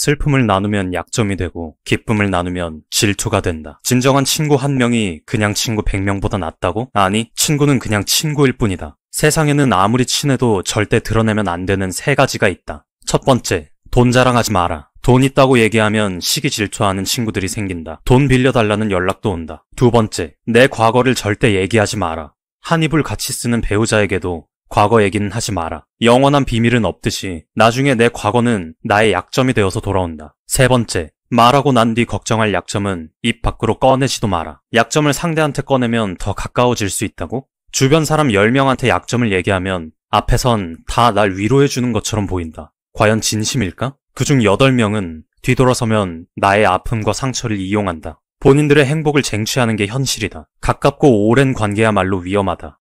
슬픔을 나누면 약점이 되고 기쁨을 나누면 질투가 된다. 진정한 친구 한 명이 그냥 친구 100명보다 낫다고? 아니, 친구는 그냥 친구일 뿐이다. 세상에는 아무리 친해도 절대 드러내면 안 되는 세 가지가 있다. 첫 번째, 돈 자랑하지 마라. 돈 있다고 얘기하면 시기 질투하는 친구들이 생긴다. 돈 빌려달라는 연락도 온다. 두 번째, 내 과거를 절대 얘기하지 마라. 한 입을 같이 쓰는 배우자에게도 과거 얘기는 하지 마라. 영원한 비밀은 없듯이 나중에 내 과거는 나의 약점이 되어서 돌아온다. 세 번째, 말하고 난 뒤 걱정할 약점은 입 밖으로 꺼내지도 마라. 약점을 상대한테 꺼내면 더 가까워질 수 있다고? 주변 사람 10명한테 약점을 얘기하면 앞에선 다 날 위로해주는 것처럼 보인다. 과연 진심일까? 그중 8명은 뒤돌아서면 나의 아픔과 상처를 이용한다. 본인들의 행복을 쟁취하는 게 현실이다. 가깝고 오랜 관계야말로 위험하다.